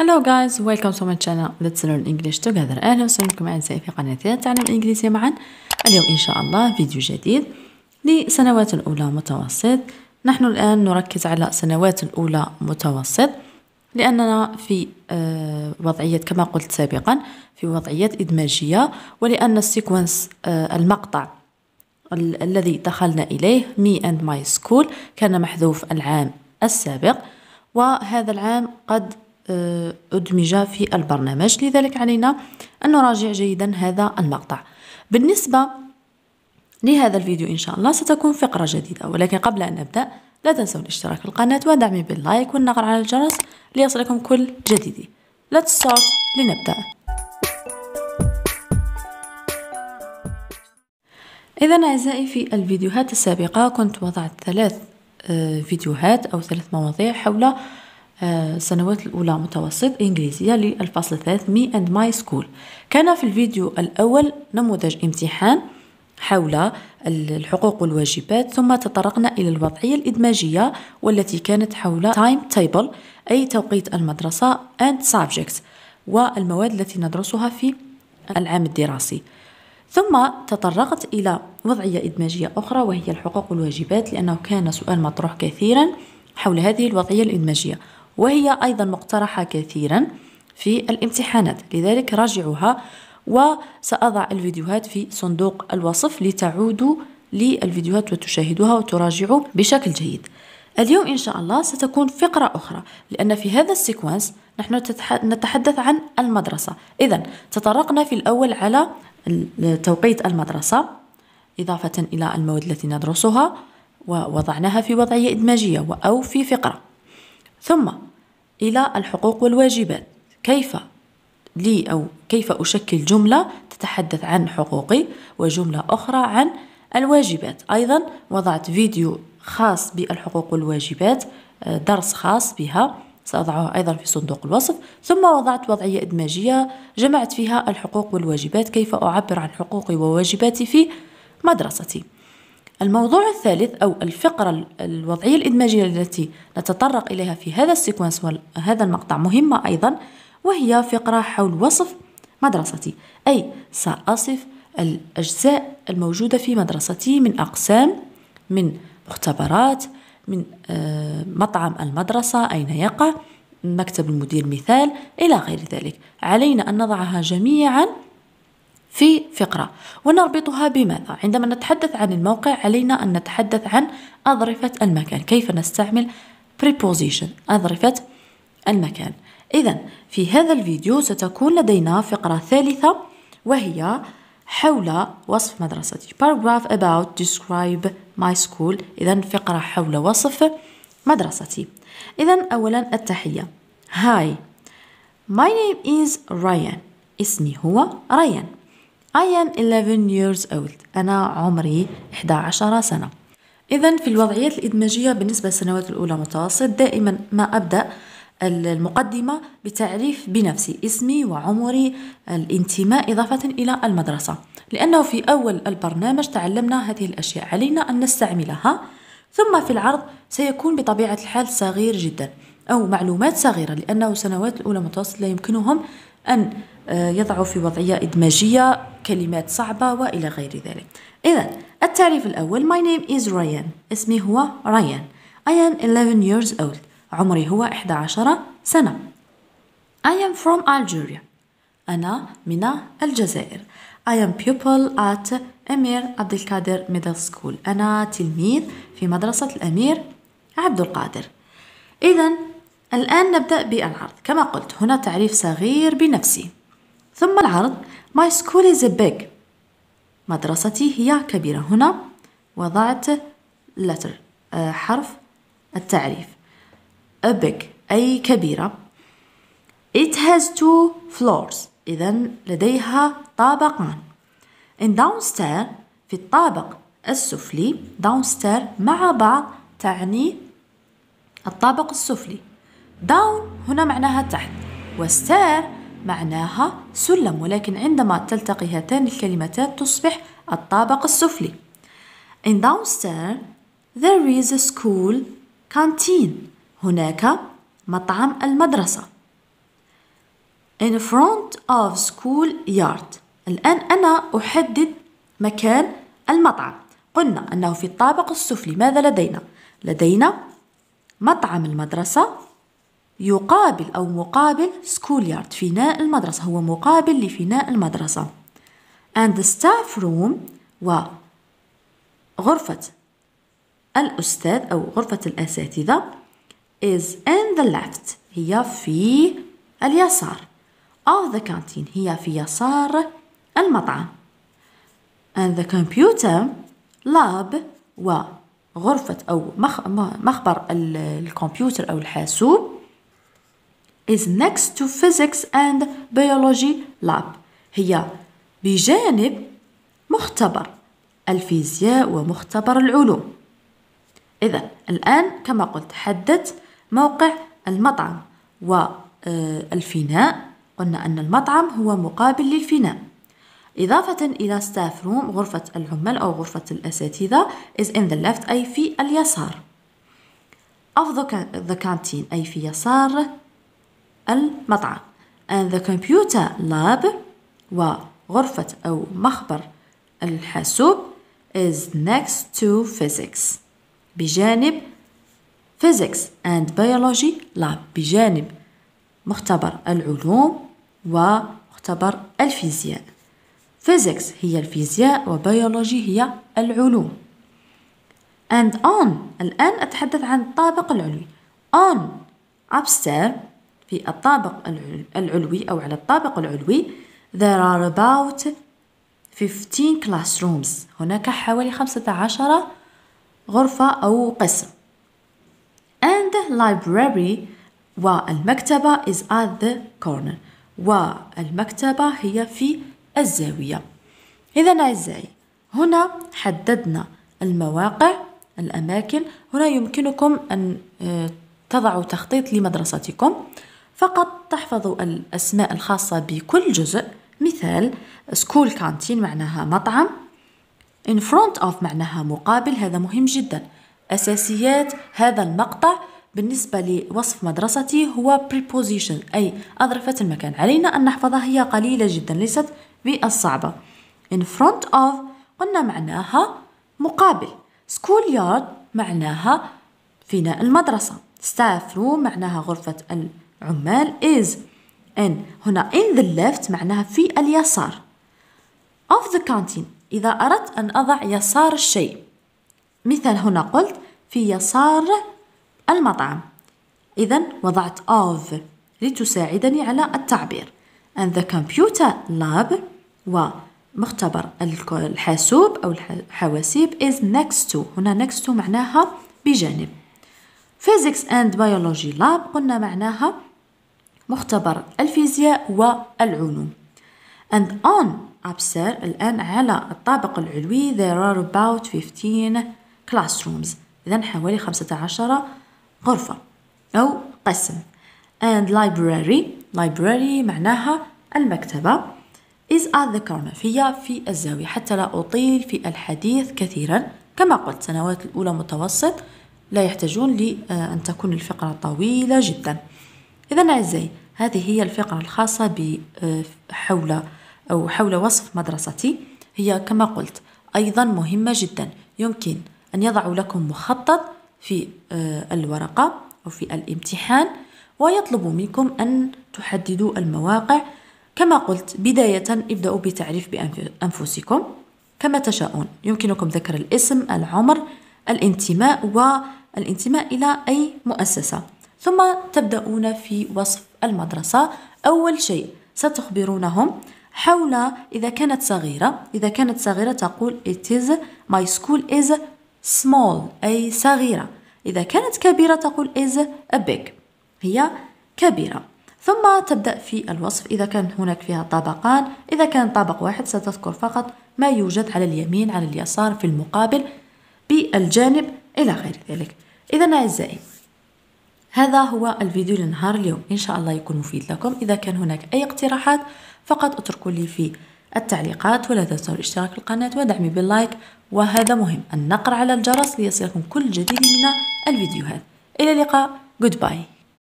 Hello guys, welcome to my channel Let's learn English together أهلا وسهلا بكم أعزائي في قناتي تعلم الإنجليزية معا اليوم إن شاء الله فيديو جديد لسنوات الأولى متوسط نحن الآن نركز على سنوات الأولى متوسط لأننا في آه، وضعية كما قلت سابقا في وضعية إدماجية ولأن السيكونس آه، المقطع الذي دخلنا إليه me and my school كان محذوف العام السابق وهذا العام قد أه، أدمجة في البرنامج لذلك علينا أن نراجع جيدا هذا المقطع بالنسبة لهذا الفيديو إن شاء الله ستكون فقرة جديدة ولكن قبل أن نبدأ لا تنسوا الاشتراك في القناة ودعمي باللايك والنقر على الجرس ليصلكم كل جديد Let's start لنبدأ إذا أعزائي في الفيديوهات السابقة كنت وضعت ثلاث أه، فيديوهات أو ثلاث مواضيع حول السنوات آه، الأولى متوسط إنجليزية للفصل الثالث مي أند ماي سكول كان في الفيديو الأول نموذج امتحان حول الحقوق والواجبات ثم تطرقنا إلى الوضعية الإدماجية والتي كانت حول تايم تيبل أي توقيت المدرسة and subjects والمواد التي ندرسها في العام الدراسي ثم تطرقت إلى وضعية إدماجية أخرى وهي الحقوق والواجبات لأنه كان سؤال مطروح كثيرا حول هذه الوضعية الإدماجية وهي أيضا مقترحة كثيرا في الامتحانات لذلك راجعوها وسأضع الفيديوهات في صندوق الوصف لتعودوا للفيديوهات وتشاهدوها وتراجعوا بشكل جيد اليوم إن شاء الله ستكون فقرة أخرى لأن في هذا السيكونس نحن نتحدث عن المدرسة إذا تطرقنا في الأول على توقيت المدرسة إضافة إلى المواد التي ندرسها ووضعناها في وضعية إدماجية أو في فقرة ثم إلى الحقوق والواجبات كيف لي أو كيف أشكل جملة تتحدث عن حقوقي وجملة أخرى عن الواجبات أيضا وضعت فيديو خاص بالحقوق والواجبات آه، درس خاص بها سأضعه أيضا في صندوق الوصف ثم وضعت وضعية إدماجية جمعت فيها الحقوق والواجبات كيف أعبر عن حقوقي وواجباتي في مدرستي الموضوع الثالث أو الفقرة الوضعية الإدماجية التي نتطرق إليها في هذا السيكونس وهذا المقطع مهمة أيضا وهي فقرة حول وصف مدرستي أي سأصف الأجزاء الموجودة في مدرستي من أقسام من مختبرات من آه، مطعم المدرسة أين يقع مكتب المدير مثال إلى غير ذلك علينا أن نضعها جميعا في فقرة ونربطها بماذا؟ عندما نتحدث عن الموقع علينا أن نتحدث عن أظرفة المكان كيف نستعمل preposition أظرفة المكان إذا في هذا الفيديو ستكون لدينا فقرة ثالثة وهي حول وصف مدرستي paragraph about describe my school إذا فقرة حول وصف مدرستي إذا أولا التحية هاي my name is Ryan اسمي هو ريان I am 11 years old أنا عمري 11 سنة إذا في الوضعيات الإدماجية بالنسبة للسنوات الأولى متوسط دائما ما أبدأ المقدمة بتعريف بنفسي اسمي وعمري الانتماء إضافة إلى المدرسة لأنه في أول البرنامج تعلمنا هذه الأشياء علينا أن نستعملها ثم في العرض سيكون بطبيعة الحال صغير جدا أو معلومات صغيرة لأنه سنوات الأولى متوسط لا يمكنهم أن آه، يضع في وضعية إدماجية كلمات صعبة وإلى غير ذلك إذا التعريف الأول My name is Ryan اسمي هو Ryan I am 11 years old عمري هو 11 سنة I am from Algeria أنا من الجزائر I am pupil at Amir عبد القادر School أنا تلميذ في مدرسة الأمير عبد القادر إذا الآن نبدأ بالعرض كما قلت هنا تعريف صغير بنفسي ثم العرض My school is big مدرستي هي كبيرة هنا وضعت letter آه، حرف التعريف a big أي كبيرة It has two floors إذا لديها طابقان in downstairs في الطابق السفلي downstairs مع بعض تعني الطابق السفلي down هنا معناها تحت وستير معناها سلم ولكن عندما تلتقي هاتان الكلمتان تصبح الطابق السفلي In downstairs there is a school canteen هناك مطعم المدرسة In front of school yard الآن أنا أحدد مكان المطعم قلنا أنه في الطابق السفلي ماذا لدينا؟ لدينا مطعم المدرسة يقابل أو مقابل yard فناء المدرسة هو مقابل لفناء المدرسة and the staff room و غرفة الأستاذ أو غرفة الأساتذة is in the left هي في اليسار of the canteen هي في يسار المطعم and the computer lab و غرفة أو مخبر الكمبيوتر أو الحاسوب is next to physics and biology lab هي بجانب مختبر الفيزياء ومختبر العلوم إذا الآن كما قلت حدد موقع المطعم والفناء آه، قلنا أن المطعم هو مقابل للفناء إضافة إلى staff room غرفة العمال أو غرفة الأساتذة is in the left أي في اليسار of the canteen أي في يسار المطعم and the computer lab وغرفة أو مخبر الحاسوب is next to physics بجانب physics and biology lab بجانب مختبر العلوم ومختبر الفيزياء physics هي الفيزياء وبيولوجي هي العلوم and on الآن أتحدث عن الطابق العلوي on upstairs في الطابق العلوي أو على الطابق العلوي there are about 15 classrooms هناك حوالي 15 غرفة أو قسم and library والمكتبة is at the corner والمكتبة هي في الزاوية إذا أعزائي هنا حددنا المواقع الأماكن هنا يمكنكم أن آه، تضعوا تخطيط لمدرستكم فقط تحفظوا الأسماء الخاصة بكل جزء مثال سكول كانتين معناها مطعم in front of معناها مقابل هذا مهم جدا أساسيات هذا المقطع بالنسبة لوصف مدرستي هو preposition أي أظرفة المكان علينا أن نحفظها هي قليلة جدا ليست بالصعبة in front of قلنا معناها مقابل school yard معناها فناء المدرسة staff room معناها غرفة المدرسة عمال is in هنا in the left معناها في اليسار of the canteen إذا أردت أن أضع يسار الشيء مثال هنا قلت في يسار المطعم إذا وضعت of لتساعدني على التعبير and the computer lab ومختبر الحاسوب أو الحواسيب is next to هنا next to معناها بجانب physics and biology lab قلنا معناها مختبر الفيزياء والعلوم and on upstairs الآن على الطابق العلوي there are about 15 classrooms إذن حوالي 15 غرفة أو قسم and library library معناها المكتبة is at the corner هي في الزاوية حتى لا أطيل في الحديث كثيرا كما قلت سنوات الأولى متوسط لا يحتاجون لأن تكون الفقرة طويلة جدا إذا أعزائي هذه هي الفقرة الخاصة آه، حول أو حول وصف مدرستي هي كما قلت أيضا مهمة جدا يمكن أن يضعوا لكم مخطط في آه، الورقة أو في الامتحان ويطلب منكم أن تحددوا المواقع كما قلت بداية ابدأوا بتعريف بأنفسكم كما تشاءون يمكنكم ذكر الاسم العمر الانتماء والانتماء إلى أي مؤسسة ثم تبدأون في وصف المدرسة أول شيء ستخبرونهم حول إذا كانت صغيرة إذا كانت صغيرة تقول it is my school is small أي صغيرة إذا كانت كبيرة تقول is a big هي كبيرة ثم تبدأ في الوصف إذا كان هناك فيها طبقان إذا كان طابق واحد ستذكر فقط ما يوجد على اليمين على اليسار في المقابل بالجانب إلى غير ذلك إذا أعزائي هذا هو الفيديو لنهار اليوم إن شاء الله يكون مفيد لكم إذا كان هناك أي اقتراحات فقط اتركوا لي في التعليقات ولا تنسوا الاشتراك في القناة ودعمي باللايك وهذا مهم النقر على الجرس ليصلكم كل جديد من الفيديوهات إلى اللقاء goodbye